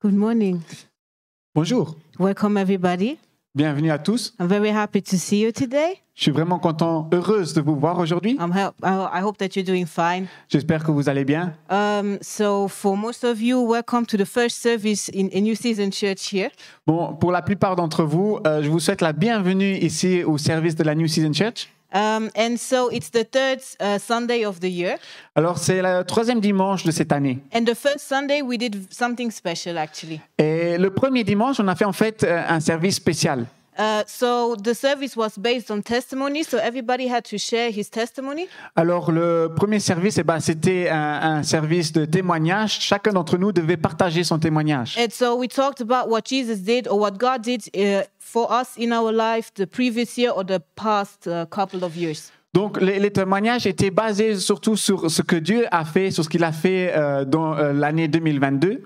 Good morning. Bonjour. Welcome, everybody. Bienvenue à tous. very happy to see you today. Je suis vraiment content, heureuse de vous voir aujourd'hui. I hope that doing fine. J'espère que vous allez bien. Um, so for most of you, welcome to the first service in new season church here. Bon, pour la plupart d'entre vous, euh, je vous souhaite la bienvenue ici au service de la New Season Church. Um, and so it's the third uh, Sunday of the year. Alors c'est le troisième dimanche de cette année. And the first Sunday we did something special actually. Et le premier dimanche, on a fait en fait euh, un service spécial. Uh, so the service was based on testimony, so everybody had to share his testimony. Alors le premier service, eh ben, c'était un, un, service de témoignage. Chacun d'entre nous devait partager son témoignage. And so we talked about what Jesus did or what God did uh, for us in our life the previous year or the past uh, couple of years. Donc les, les, témoignages étaient basés surtout sur ce que Dieu a fait, sur ce qu'il a fait euh, dans euh, l'année 2022.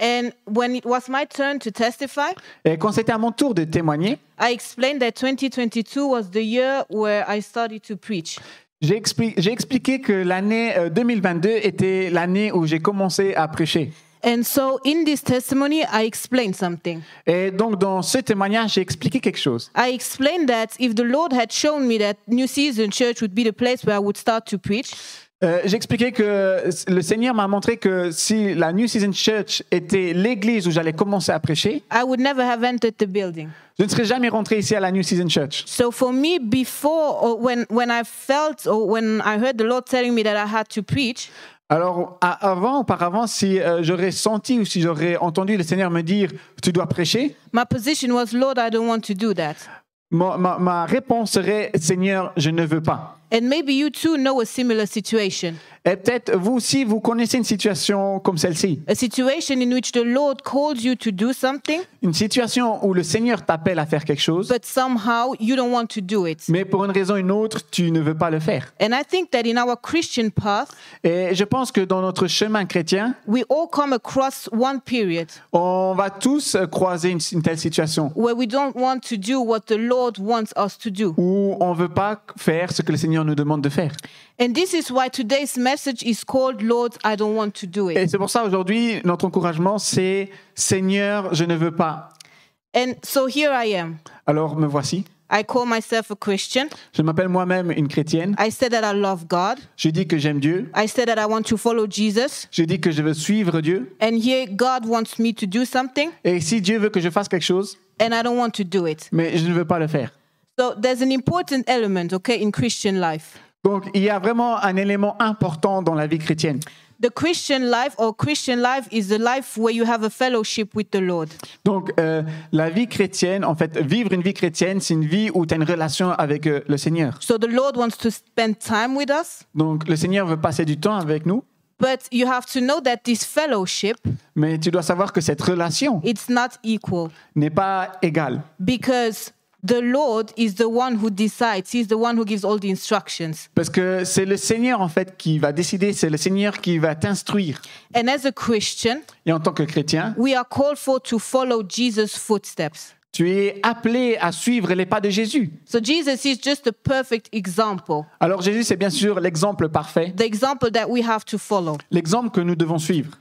And when it was my turn to testify, Et quand c'était à mon tour de témoigner, I explained that 2022 was the year where I started to preach. j'ai expli- expliqué que l'année 2022 euh, était l'année où j'ai commencé à prêcher. And so in this testimony, I explained something. Et donc, dans ce témoignage, j'ai expliqué quelque chose. I explained that if the Lord had shown me that New Season Church would be the place where I would start to preach, euh, j'expliquais que le Seigneur m'a montré que si la New Season Church était l'église où j'allais commencer à prêcher, je ne serais jamais rentré ici à la New Season Church. alors, avant, auparavant, si euh, j'aurais senti ou si j'aurais entendu le Seigneur me dire, tu dois prêcher. ma réponse serait, Seigneur, je ne veux pas. And maybe you too know a similar situation. Et peut-être vous aussi, vous connaissez une situation comme celle-ci. situation Une situation où le Seigneur t'appelle à faire quelque chose, mais pour une raison ou une autre, tu ne veux pas le faire. Et je pense que dans notre chemin chrétien, on va tous croiser une, telle situation où on ne veut pas faire ce que le Seigneur nous demande de faire. And this is why today's message is called Lord, I don't want to do it. Et c'est pour ça aujourd'hui notre encouragement c'est Seigneur, je ne veux pas. And so here I am. Alors me voici. I call myself a Christian. Je m'appelle moi-même une chrétienne. I said that I love God. Je dis que j'aime Dieu. I said that I want to follow Jesus. Je dis que je veux suivre Dieu. And here God wants me to do something. Et si Dieu veut que je fasse quelque chose, and I don't want to do it. Mais je ne veux pas le faire. So there's an important element, okay, in Christian life. Donc, il y a vraiment un élément important dans la vie chrétienne. The Christian life or Christian life is the life where you have a fellowship with the Lord. Donc, euh, la vie chrétienne, en fait, vivre une vie chrétienne, c'est une vie où tu as une relation avec euh, le Seigneur. So the Lord wants to spend time with us. Donc, le Seigneur veut passer du temps avec nous. But you have to know that this fellowship Mais tu dois savoir que cette relation n'est pas égale. Because The Lord is the one who decides. He's the one who gives all the instructions. Parce que c'est le Seigneur en fait qui va décider, c'est le Seigneur qui va t'instruire. And as a Christian, et en tant que chrétien, we are called for to follow Jesus' footsteps. Tu es appelé à suivre les pas de Jésus. So Jesus is just a perfect example. Alors Jésus c'est bien sûr l'exemple parfait. The example that we have to follow. L'exemple que nous devons suivre.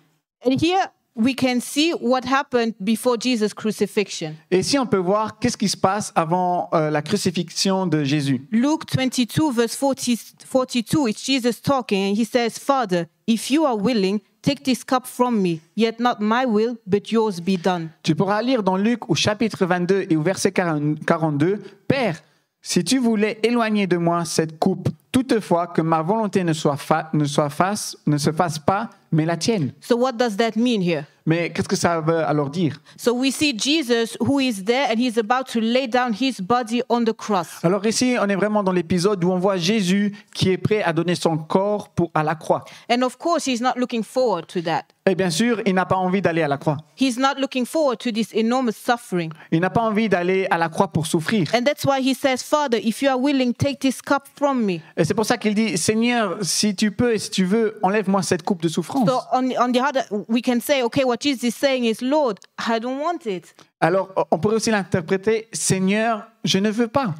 And here we can see what happened before Jesus crucifixion. Et si on peut voir qu'est-ce qui se passe avant euh, la crucifixion de Jésus. Luke 22 verse 40, 42 it's Jesus talking and he says, "Father, if you are willing, take this cup from me, yet not my will, but yours be done." Tu pourras lire dans Luc au chapitre 22 et au verset 42, "Père, si tu voulais éloigner de moi cette coupe, toutefois que ma volonté ne soit, ne ne se fasse pas, mais la tienne. So what does that mean here? Mais qu'est-ce que ça veut alors dire So we see Jesus who is there and he's about to lay down his body on the cross. Alors ici, on est vraiment dans l'épisode où on voit Jésus qui est prêt à donner son corps pour à la croix. And of course, he's not looking forward to that. Et bien sûr, il n'a pas envie d'aller à la croix. He's not looking forward to this enormous suffering. Il n'a pas envie d'aller à la croix pour souffrir. And that's why he says, Father, if you are willing, take this cup from me. Et c'est pour ça qu'il dit, Seigneur, si tu peux et si tu veux, enlève-moi cette coupe de souffrance. So on on the other, we can say, okay, what Jesus is saying is, Lord, I don't want it. Alors, on pourrait aussi l'interpréter, Seigneur, je ne veux pas.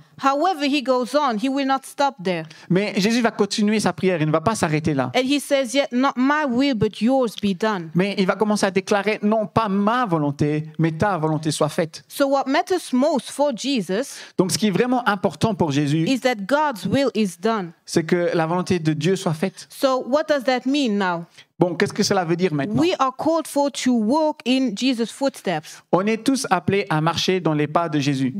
Mais Jésus va continuer sa prière, il ne va pas s'arrêter là. Mais il va commencer à déclarer, non pas ma volonté, mais ta volonté soit faite. Donc, ce qui est vraiment important pour Jésus. C'est que la volonté de Dieu soit faite. Bon, qu'est-ce que cela veut dire maintenant? On est tous appeler à marcher dans les pas de Jésus.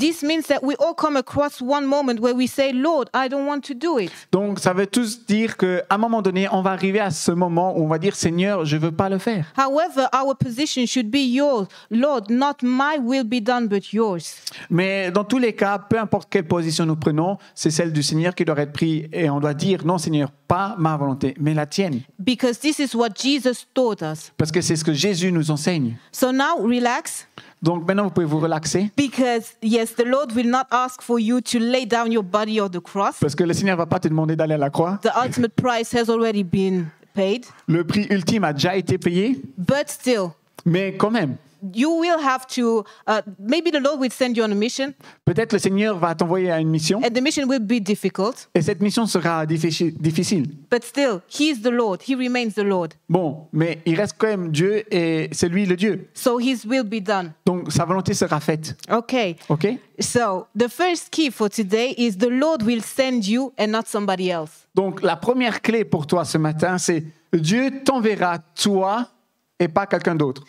Donc ça veut tous dire qu'à un moment donné, on va arriver à ce moment où on va dire, Seigneur, je ne veux pas le faire. Mais dans tous les cas, peu importe quelle position nous prenons, c'est celle du Seigneur qui doit être prise et on doit dire, non Seigneur, pas ma volonté, mais la tienne. Because Parce que c'est ce que Jésus nous enseigne. So now, relax. Donc maintenant, vous pouvez vous relaxer. Because yes, the Lord will not ask for you to lay down your body on the cross. Parce que le Seigneur va pas te demander d'aller à la croix. The ultimate price has already been paid. Le prix ultime a déjà été payé. But still. Mais quand même. Peut-être le Seigneur va t'envoyer à une mission. Et cette mission sera difficile. But Bon, mais il reste quand même Dieu et c'est lui le Dieu. Donc sa volonté sera faite. Okay. Okay. Donc la première clé pour toi ce matin, c'est Dieu t'enverra toi et pas quelqu'un d'autre.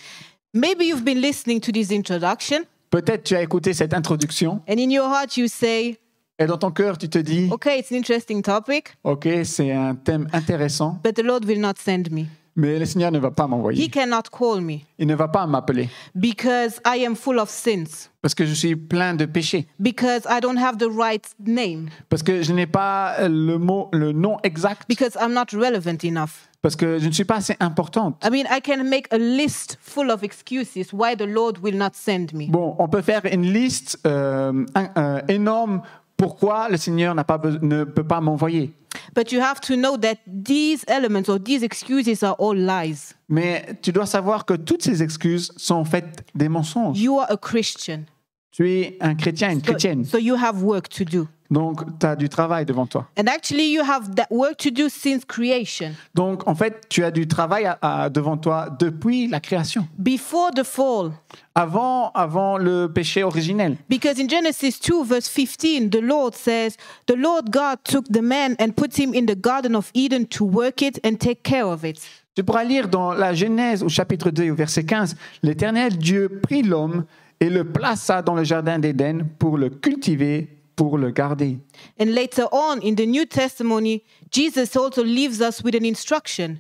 Maybe you've been listening to this introduction. Peut-être tu as écouté cette introduction. And in your heart you say, et dans ton cœur, tu te dis, okay, it's an interesting topic. Ok, c'est un thème intéressant. But the Lord will not send me. Mais le Seigneur ne va pas m'envoyer. He cannot call me. Il ne va pas m'appeler. Because I am full of sins. Parce que je suis plein de péchés. Because I don't have the right name. Parce que je n'ai pas le mot, le nom exact. Because I'm not relevant enough parce que je ne suis pas assez importante. Bon, on peut faire une liste euh, énorme pourquoi le Seigneur n'a pas ne peut pas m'envoyer. Mais tu dois savoir que toutes ces excuses sont en fait des mensonges. Tu es un chrétien, une chrétienne. so you have work to do. Donc, tu as du travail devant toi. And actually, you have that work to do since creation. Donc, en fait, tu as du travail devant toi depuis la création. Before the fall. Avant, avant le péché originel. Because in Genesis 2, verse 15, the Lord says, The Lord God took the man and put him in the Garden of Eden to work it and take care of it. Tu pourras lire dans la Genèse au chapitre 2 au verset 15, l'Éternel Dieu prit l'homme et le plaça dans le jardin d'Éden pour le cultiver pour le garder. And later on in the New Jesus also leaves us with an instruction.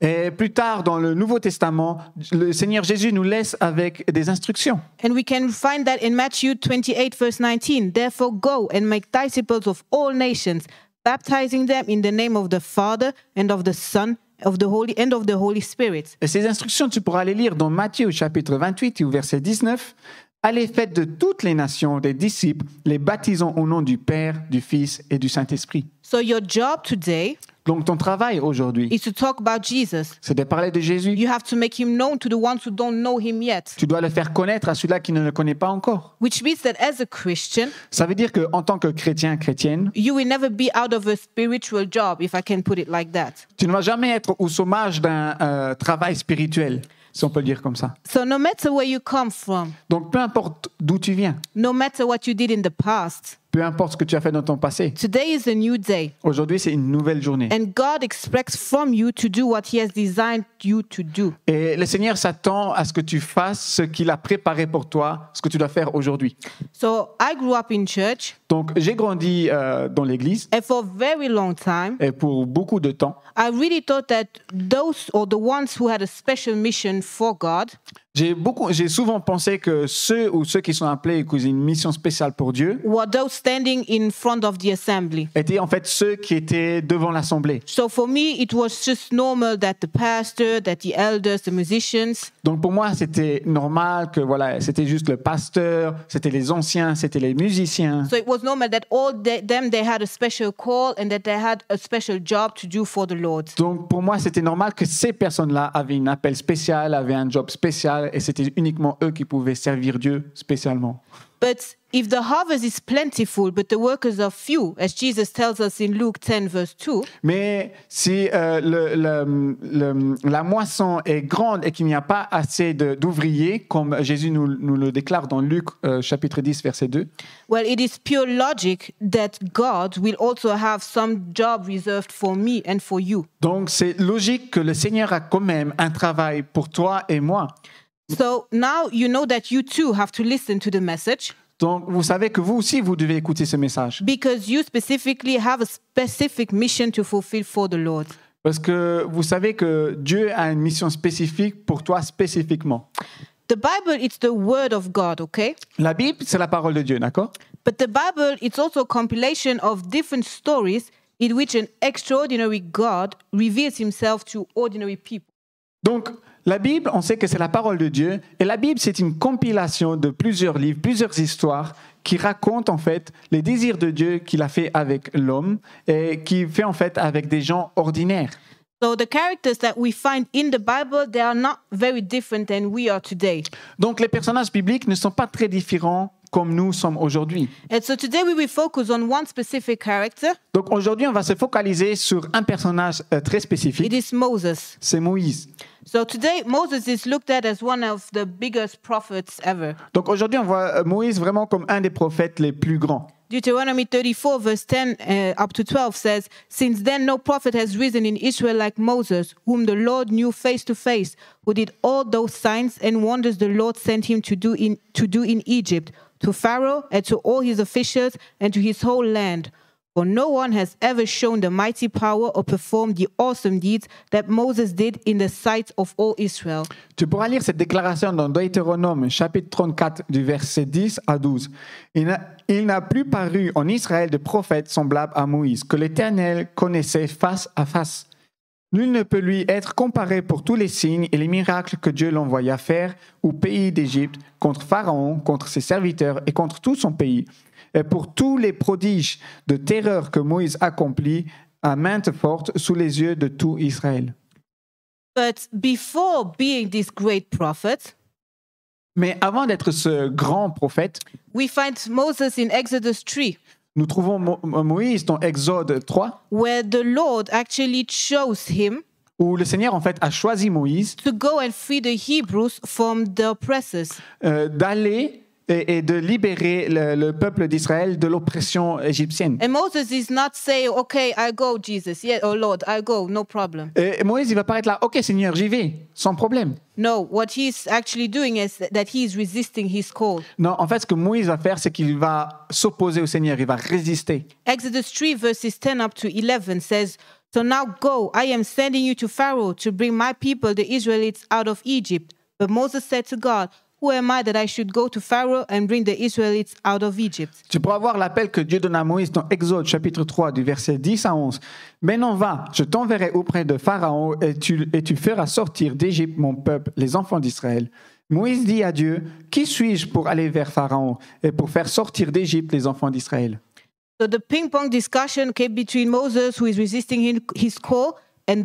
Et plus tard dans le Nouveau Testament, le Seigneur Jésus nous laisse avec des instructions. And we can find that in Matthew 28 verse 19. Therefore go and make disciples of all nations, baptizing them in the name of the Father and of the Son Of the Holy, and of the Holy Spirit. Et ces instructions, tu pourras les lire dans Matthieu au chapitre 28 et au verset 19. Allez, faites de toutes les nations des disciples, les baptisant au nom du Père, du Fils et du Saint-Esprit. Donc ton travail aujourd'hui, c'est de parler de Jésus. Tu dois le faire connaître à celui-là qui ne le connaît pas encore. Ça veut dire qu'en tant que chrétien, chrétienne, tu ne vas jamais être au sommage d'un euh, travail spirituel si on peut le dire comme ça. So no matter where you come from, Donc peu importe d'où tu viens, no matter what you did in the past, peu importe ce que tu as fait dans ton passé. Today is a new day. Aujourd'hui, c'est une nouvelle journée. And God expects from you to do what he has designed you to do. Et le Seigneur s'attend à ce que tu fasses ce qu'il a préparé pour toi, ce que tu dois faire aujourd'hui. So I grew up in church. Donc j'ai grandi euh, dans l'église. And for very long time. Et pour beaucoup de temps. I really thought that those or the ones who had a special mission for God. J'ai beaucoup, j'ai souvent pensé que ceux ou ceux qui sont appelés à une mission spéciale pour Dieu étaient en fait ceux qui étaient devant l'assemblée. Donc pour moi, c'était normal que voilà, c'était juste le pasteur, c'était les anciens, c'était les musiciens. Donc pour moi, c'était normal que ces personnes-là avaient un appel spécial, avaient un job spécial et c'était uniquement eux qui pouvaient servir Dieu spécialement. Mais si euh, le, la moisson est grande et qu'il n'y a pas assez d'ouvriers comme Jésus nous, nous, le déclare dans Luc euh, chapitre 10 verset 2. you. Donc c'est logique que le Seigneur a quand même un travail pour toi et moi. So now you know that you too have to listen to the message. Donc vous savez que vous aussi vous devez écouter ce message. Because you specifically have a specific mission to fulfill for the Lord. Parce que vous savez que Dieu a une mission spécifique pour toi spécifiquement. The Bible it's the word of God, okay? La Bible c'est la parole de Dieu, d'accord? But the Bible it's also a compilation of different stories in which an extraordinary God reveals himself to ordinary people. Donc la Bible, on sait que c'est la parole de Dieu, et la Bible, c'est une compilation de plusieurs livres, plusieurs histoires qui racontent en fait les désirs de Dieu qu'il a fait avec l'homme et qui fait en fait avec des gens ordinaires. Donc les personnages bibliques ne sont pas très différents comme nous sommes aujourd'hui. Donc aujourd'hui, on va se focaliser sur un personnage euh, très spécifique. C'est Moïse. So today, Moses is looked at as one of the biggest prophets ever. Donc aujourd'hui, on voit euh, Moïse vraiment comme un des prophètes les plus grands. Deuteronomy 34, verse 10 uh, up to 12 says, Since then no prophet has risen in Israel like Moses, whom the Lord knew face to face, who did all those signs and wonders the Lord sent him to do in, to do in Egypt, to Pharaoh and to all his officials and to his whole land. no one has ever shown the mighty power or performed the awesome deeds that Moses did in the sight of all Israel. Tu pourras lire cette déclaration dans Deutéronome chapitre 34 du verset 10 à 12. Il n'a plus paru en Israël de prophète semblable à Moïse, que l'Éternel connaissait face à face. Nul ne peut lui être comparé pour tous les signes et les miracles que Dieu l'envoya faire au pays d'Égypte, contre Pharaon, contre ses serviteurs et contre tout son pays, et pour tous les prodiges de terreur que Moïse accomplit à maintes forte sous les yeux de tout Israël. mais avant d'être ce grand prophète, Nous trouvons Moïse dans Exode 3, où le Seigneur en fait a choisi Moïse d'aller et, et de libérer le, peuple d'Israël de l'oppression égyptienne. And Moses is not say, okay, I go, Jesus. Yeah, oh Lord, I go, no problem. Et Moïse, il va pas être là, ok Seigneur, j'y vais, sans problème. No, what he's actually doing is that he's resisting his call. Non, en fait, ce que Moïse va faire, c'est qu'il va s'opposer au Seigneur, il va résister. Exodus 3, verses 10 up to 11 says, So now go, I am sending you to Pharaoh to bring my people, the Israelites, out of Egypt. But Moses said to God, Who am I that I should to Pharaoh and bring the Israelites out of Tu pourras voir l'appel que Dieu donne à Moïse dans Exode chapitre 3 du verset 10 à 11. non va, je t'enverrai auprès de Pharaon et tu, et tu feras sortir d'Égypte mon peuple, les enfants d'Israël. Moïse dit à Dieu, Qui suis-je pour aller vers Pharaon et pour faire sortir d'Égypte les enfants d'Israël? So the ping-pong discussion came between Moses, who is resisting his call, And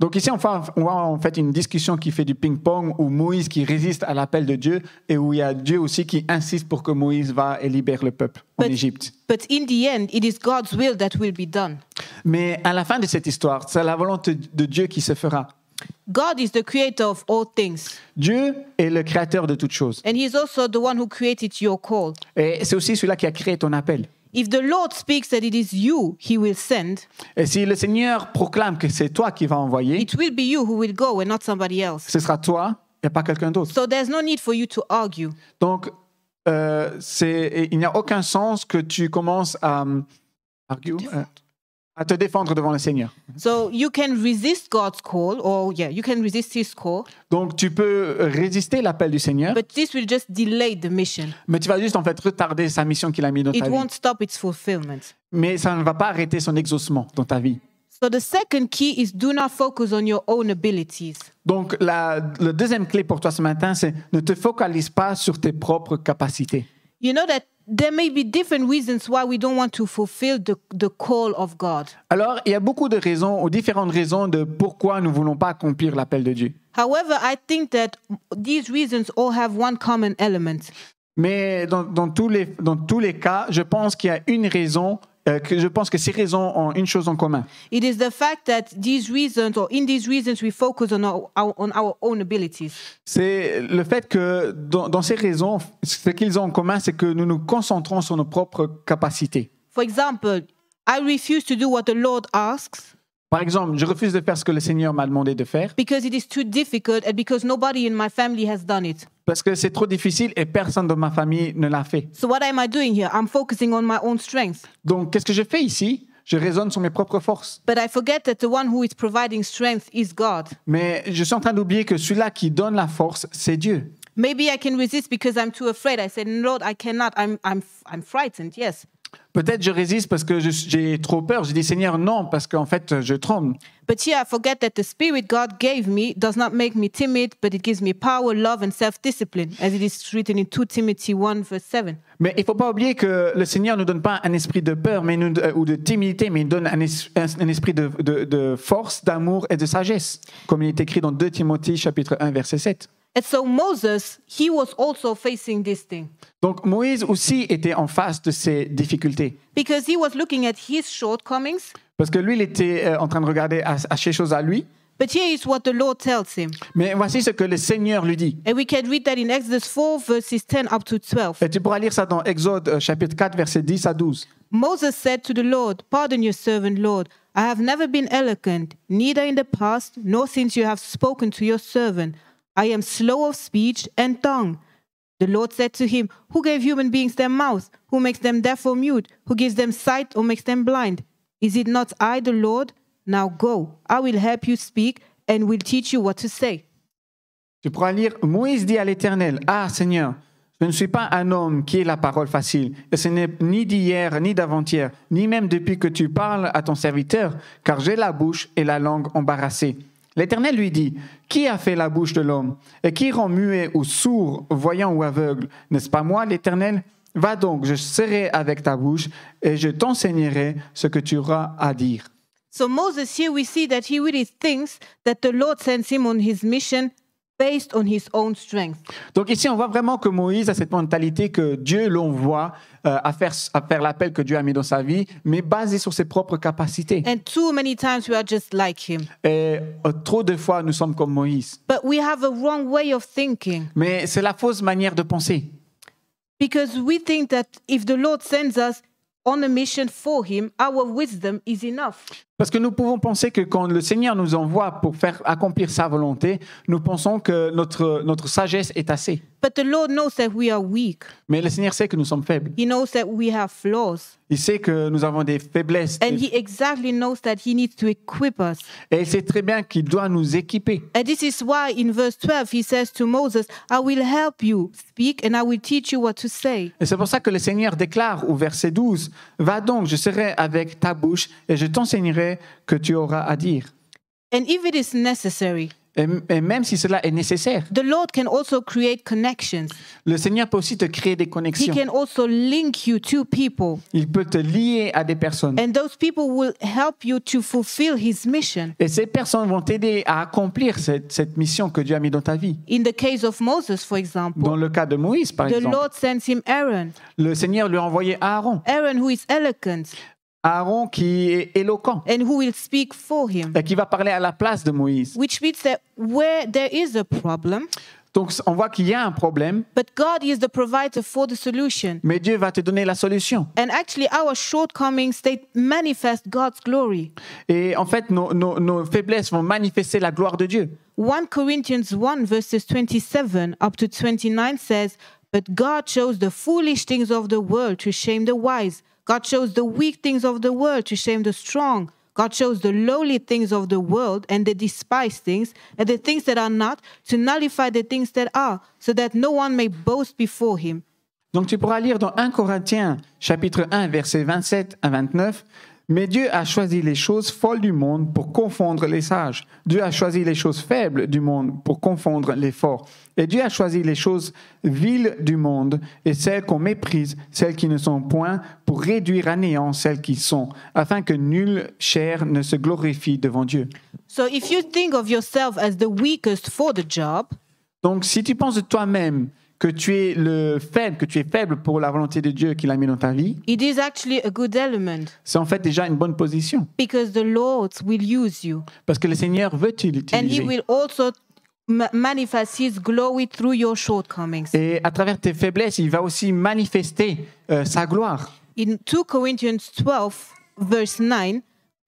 Donc ici, enfin, on voit en fait une discussion qui fait du ping-pong où Moïse qui résiste à l'appel de Dieu et où il y a Dieu aussi qui insiste pour que Moïse va et libère le peuple en Égypte. But in the end, it is God's will that will be done. Mais à la fin de cette histoire, c'est la volonté de Dieu qui se fera. God is the creator of all things. Dieu est le créateur de toutes choses. And he is also the one who created your call. Et c'est aussi celui qui a créé ton appel. If the Lord speaks that it is you he will send, Et si le Seigneur proclame que c'est toi qui vas envoyer, it will be you who will go and not somebody else. ce sera toi et pas quelqu'un d'autre. So there's no need for you to argue. Donc, euh, c'est- il n'y a aucun sens que tu commences à, argumenter. Euh, argue, à te défendre devant le Seigneur. So you can resist God's call, or yeah, you can resist His call. Donc tu peux résister l'appel du Seigneur. But this will just delay the mission. Mais tu vas juste en fait retarder sa mission qu'il a mis dans It ta won't vie. Stop its fulfillment. Mais ça ne va pas arrêter son exaucement dans ta vie. So the second key is do not focus on your own abilities. Donc la le deuxième clé pour toi ce matin c'est ne te focalise pas sur tes propres capacités. You know that there may be different reasons why we don't want to fulfill the, the call of God. Alors, il y a beaucoup de raisons ou différentes raisons de pourquoi nous voulons pas accomplir l'appel de Dieu. However, I think that these reasons all have one common element. Mais dans, dans, tous les, dans tous les cas, je pense qu'il y a une raison euh, que je pense que ces raisons ont une chose en commun. It is the fact that these reasons, or in these reasons, we focus on our, on our own abilities. C'est le fait que dans, dans ces raisons, ce qu'ils ont en commun, c'est que nous nous concentrons sur nos propres capacités. For example, I refuse to do what the Lord asks. Par exemple, je refuse de faire ce que le Seigneur m'a demandé de faire. Because it is too difficult and because nobody in my family has done it. Parce que c'est trop difficile et personne de ma famille ne l'a fait. So what am I doing here? I'm focusing on my own strength. Donc qu'est-ce que je fais ici? Je raisonne sur mes propres forces. But I forget that the one who is providing strength is God. Mais je suis en train d'oublier que celui-là qui donne la force, c'est Dieu. Maybe I can resist because I'm too afraid. I said, Lord, I cannot. I'm, I'm, I'm frightened. Yes. Peut-être je résiste parce que j'ai trop peur. Je dis Seigneur, non, parce qu'en fait, je tremble. me discipline 2 Mais il ne faut pas oublier que le Seigneur ne nous donne pas un esprit de peur euh, ou de timidité, mais il nous donne un, esprit de, de force, d'amour et de sagesse, comme il est écrit dans 2 Timothée chapitre 1 verset 7. And so Moses, he was also facing this thing. Donc Moïse aussi était en face de ces difficultés. Because he was looking at his shortcomings. Parce que lui, il était euh, en train de regarder à, à ces choses à lui. But here is what the Lord tells him. Mais voici ce que le Seigneur lui dit. And we can read that in Exodus 4 verses 10 up to 12. Et tu pourras lire ça dans Exode euh, chapitre 4 versets 10 à 12. Moses said to the Lord, Pardon your servant, Lord. I have never been eloquent, neither in the past nor since you have spoken to your servant. I am slow of speech and tongue. The Lord said to him, Who gave human beings their mouth, Who makes them deaf or mute? Who gives them sight or makes them blind? Is it not I, the Lord? Now go, I will help you speak and will teach you what to say. Tu pourras lire Moïse dit à l'Éternel, Ah Seigneur, je ne suis pas un homme qui ait la parole facile, et ce n'est ni d'hier, ni d'avant-hier, ni même depuis que tu parles à ton serviteur, car j'ai la bouche et la langue embarrassées. L'Éternel lui dit, Qui a fait la bouche de l'homme Et qui rend muet ou sourd, voyant ou aveugle N'est-ce pas moi, l'Éternel Va donc, je serai avec ta bouche et je t'enseignerai ce que tu auras à dire. Based on his own strength. Donc ici, on voit vraiment que Moïse a cette mentalité que Dieu l'envoie euh, à faire, à faire l'appel que Dieu a mis dans sa vie, mais basé sur ses propres capacités. And too many times we are just like him. Et euh, trop de fois, nous sommes comme Moïse. But we have a wrong way of thinking. Mais c'est la fausse manière de penser. Because we think that if the Lord sends us on a mission for him, our wisdom is enough. Parce que nous pouvons penser que quand le Seigneur nous envoie pour faire accomplir sa volonté, nous pensons que notre, notre sagesse est assez. Mais le Seigneur sait que nous sommes faibles. Il sait que nous avons des faiblesses. Et il sait très bien qu'il doit nous équiper. Et c'est pour ça que le Seigneur déclare au verset 12, va donc, je serai avec ta bouche et je t'enseignerai vrai que tu auras à dire. And if it is necessary, et, et même si cela est nécessaire, the Lord can also create connections. le Seigneur peut aussi te créer des connexions. He can also link you to people, Il peut te lier à des personnes. and those people will help you to fulfill His mission. Et ces personnes vont t'aider à accomplir cette, cette mission que Dieu a mise dans ta vie. In the case of Moses, for example, Dans le cas de Moïse, par the exemple, Lord sends him Aaron, le Seigneur lui a envoyé Aaron. Aaron who is eloquent, Aaron qui est éloquent and who will speak for him. et qui va parler à la place de Moïse. Which means that where there is a problem, donc on voit qu'il y a un problème. But God is the provider for the solution. Mais Dieu va te donner la solution. And actually our shortcomings they manifest God's glory. Et en fait nos, nos, nos faiblesses vont manifester la gloire de Dieu. 1 Corinthians 1 verses 27 up to 29 says, "But God chose the foolish things of the world to shame the wise." God shows the weak things of the world to shame the strong. God shows the lowly things of the world and the despised things and the things that are not to nullify the things that are, so that no one may boast before him. Donc tu pourras lire dans 1 Corinthiens chapitre 1 versets 27 à 29 Mais Dieu a choisi les choses folles du monde pour confondre les sages. Dieu a choisi les choses faibles du monde pour confondre les forts. Et Dieu a choisi les choses viles du monde et celles qu'on méprise, celles qui ne sont point, pour réduire à néant celles qui sont, afin que nulle chair ne se glorifie devant Dieu. donc si tu penses de toi-même que tu es le faible, que tu es faible pour la volonté de Dieu qu'il a mis dans ta vie. It is actually a good element. C'est en fait déjà une bonne position. Because the Lord will use you. Parce que le Seigneur veut t'utiliser. And he will also manifest his glory through your shortcomings. Et à travers tes faiblesses, il va aussi manifester euh, sa gloire. In 2 Corinthians 12 verse 9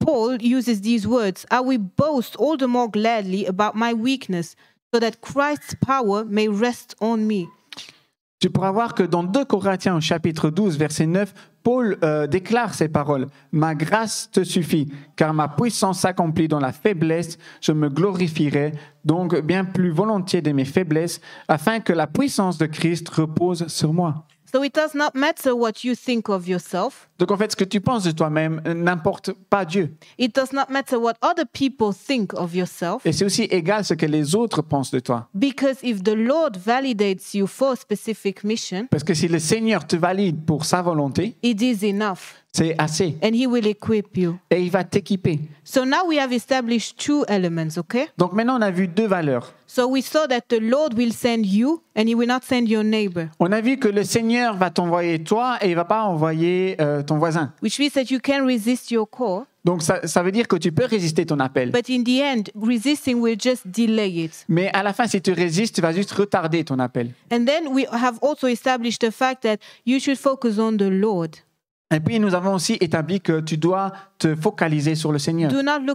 Paul uses these words, I will boast all the more gladly about my weakness, so that Christ's power may rest on me. Tu pourras voir que dans 2 Corinthiens chapitre 12, verset 9, Paul euh, déclare ces paroles. Ma grâce te suffit, car ma puissance s'accomplit dans la faiblesse, je me glorifierai donc bien plus volontiers de mes faiblesses, afin que la puissance de Christ repose sur moi. So it does not matter what you think of yourself. Donc en fait, ce que tu penses de toi-même n'importe pas Dieu. It does not matter what other people think of yourself. Et c'est aussi égal ce que les autres pensent de toi. Because if the Lord validates you for a specific mission. Parce que si le Seigneur te valide pour sa volonté. It is enough. C'est assez. And he will equip you. Et il va t'équiper. So now we have established two elements, okay? Donc maintenant on a vu deux valeurs. So we saw that the Lord will send you and he will not send your neighbor. On a vu que le Seigneur va t'envoyer toi et il va pas envoyer euh, ton voisin. Which means that you can resist your call. Donc ça, ça, veut dire que tu peux résister ton appel. But in the end, resisting will just delay it. Mais à la fin, si tu résistes, tu vas juste retarder ton appel. And then we have also established the fact that you should focus on the Lord. Et puis nous avons aussi établi que tu dois te focaliser sur le Seigneur. Ne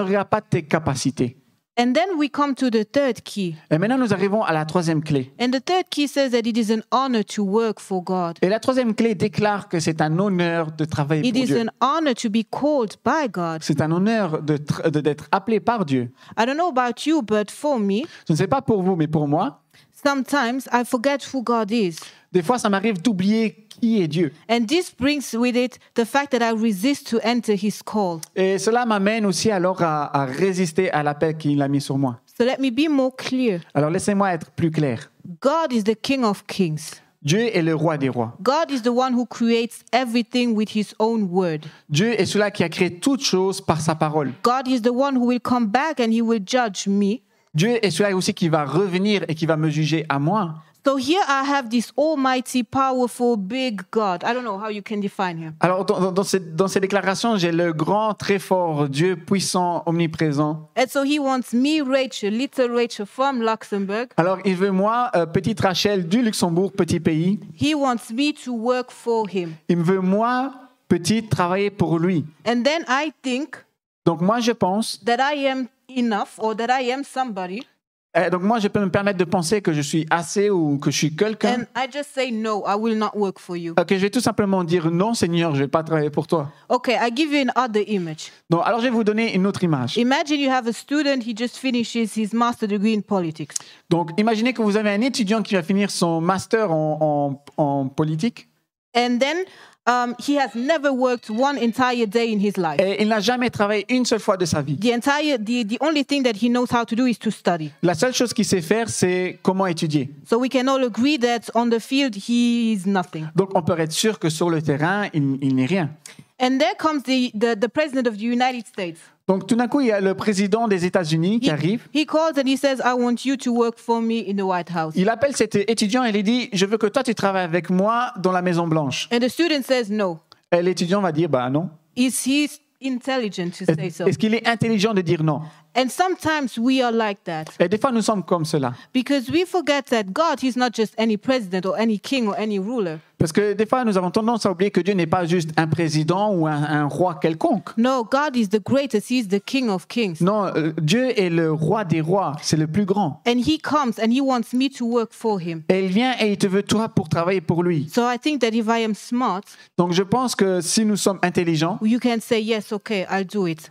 regarde pas tes capacités. Et maintenant nous arrivons à la troisième clé. Et la troisième clé déclare que c'est un honneur de travailler pour Dieu. C'est un honneur d'être appelé par Dieu. I Je ne sais pas pour vous, mais pour moi, Des fois, ça m'arrive d'oublier qui est Dieu. And this brings with it the fact that I resist to enter his call. Et cela m'amène aussi alors à, à résister à l'appel qu'il a mis sur moi. So let me be more clear. Alors laissez-moi être plus clair. God is the king of kings. Dieu est le roi des rois. God is the one who creates everything with his own word. Dieu est celui qui a créé toutes choses par sa parole. God is the one who will come back and he will judge me. Dieu est celui aussi qui va revenir et qui va me juger à moi. So here I have this almighty, powerful, big God. I don't know how you can define him. Alors dans, dans, ces, dans ces déclarations, j'ai le grand, très fort Dieu puissant, omniprésent. And so he wants me, Rachel, little Rachel from Luxembourg. Alors il veut moi, euh, petite Rachel du Luxembourg, petit pays. He wants me to work for him. Il veut moi, petite, travailler pour lui. And then I think Donc moi je pense that I am enough or that I am somebody eh, donc moi, je peux me permettre de penser que je suis assez ou que je suis quelqu'un. Ok, je vais tout simplement dire non, Seigneur, je ne vais pas travailler pour toi. ok alors je vais vous donner une autre image. Donc imaginez que vous avez un étudiant qui va finir son master en, politique. Um, he has never worked one entire day in his life. Et il n'a jamais travaillé une seule fois de sa vie. The entire, the, the only thing that he knows how to do is to study. La seule chose qu'il sait faire, c'est comment étudier. So we can all agree that on the field he is nothing. Donc on peut être sûr que sur le terrain, il, il n'est rien. And there Donc tout d'un coup, il y a le président des États-Unis qui arrive. Il appelle cet étudiant et lui dit Je veux que toi, tu travailles avec moi dans la Maison-Blanche. Et l'étudiant va dire Bah non. Est-ce qu'il est intelligent de dire non et des fois, nous sommes comme cela. Because we forget that God, He's not just any president or any king or any ruler. Parce que des fois, nous avons tendance à oublier que Dieu n'est pas juste un président ou un, roi quelconque. No, God is the greatest. He is the King of Kings. Non, euh, Dieu est le roi des rois. C'est le plus grand. And He comes and He wants me to work for Him. Et il vient et il te veut toi pour travailler pour lui. So I think that if I am smart, Donc je pense que si nous sommes intelligents, you can say yes, okay,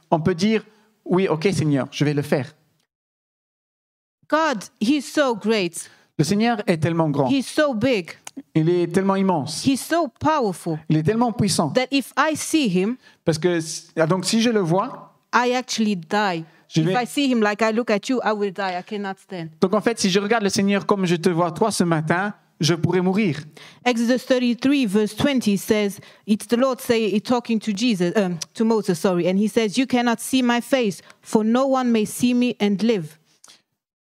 on peut dire oui, ok Seigneur, je vais le faire. God, he's so great. Le Seigneur est tellement grand. He's so big. Il est tellement immense. He's so powerful. Il est tellement puissant. That if I see him, parce que ah, donc si je le vois, I actually die. Donc en fait, si je regarde le Seigneur comme je te vois toi ce matin, je pourrais mourir. Exodus 33 verse 20 says, it's the Lord say, talking to Jesus, um, to Moses, sorry, and he says, you cannot see my face, for no one may see me and live.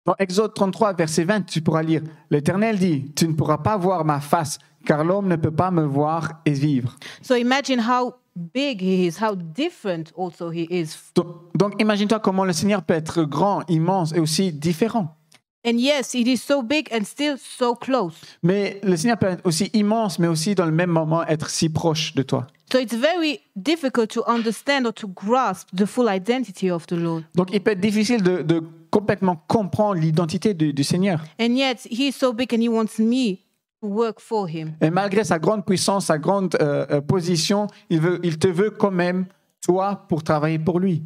Dans Exode 33 verset 20, tu pourras lire, l'Éternel dit, tu ne pourras pas voir ma face, car l'homme ne peut pas me voir et vivre. So imagine how big he is, how different also he is. Donc, donc imagine-toi comment le Seigneur peut être grand, immense et aussi différent. Mais le Seigneur peut être aussi immense, mais aussi dans le même moment être si proche de toi. Donc il peut être difficile de, complètement comprendre l'identité du, Seigneur. Et malgré sa grande puissance, sa grande euh, euh, position, il veut, il te veut quand même toi pour travailler pour lui.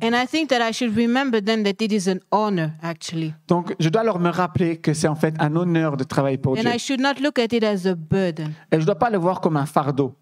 Donc je dois alors me rappeler que c'est en fait un honneur de travailler pour And Dieu. I not look at it as a Et je ne dois pas le voir comme un fardeau.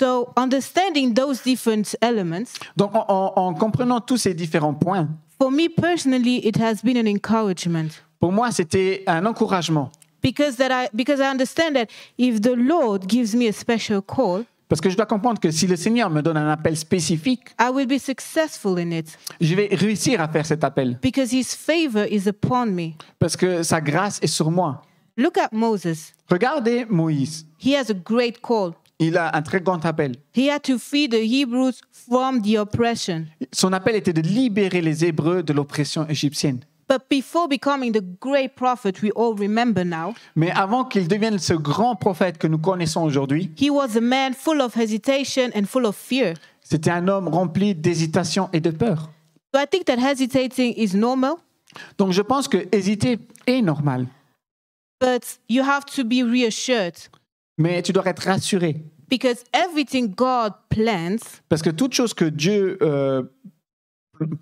So understanding those different elements. Donc en, en- en comprenant tous ces différents points, For me personally it has been an encouragement pour moi c'était un encouragement because that I because I understand that if the Lord gives me a special call parce que je dois comprendre que si le Seigneur me donne un appel spécifique, je vais réussir à faire cet appel. Parce que sa grâce est sur moi. Regardez Moïse. Il a un très grand appel. Son appel était de libérer les Hébreux de l'oppression égyptienne mais avant qu'il devienne ce grand prophète que nous connaissons aujourd'hui, C'était un homme rempli d'hésitation et de peur. Donc je pense que hésiter est normal. Mais tu dois être rassuré. parce que toute chose que Dieu euh,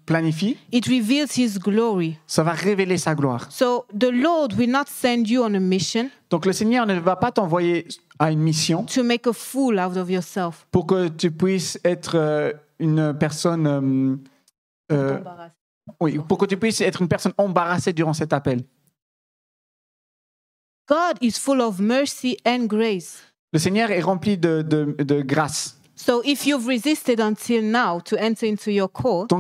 planifie, it reveals his glory. ça va révéler sa gloire. So the Lord will not send you on a mission Donc le Seigneur ne va pas t'envoyer à une mission to make a fool out of yourself. pour que tu puisses être euh, une personne euh, euh oui, pour que tu puisses être une personne embarrassée durant cet appel. God is full of mercy and grace. Le Seigneur est rempli de, de, de grâce. Donc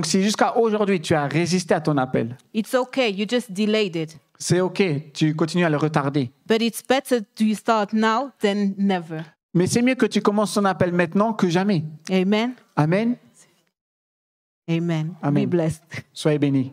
si jusqu'à aujourd'hui tu as résisté à ton appel, c'est OK, tu continues à le retarder. Mais c'est mieux que tu commences ton appel maintenant que jamais. Amen. Amen. Amen. Soyez bénis.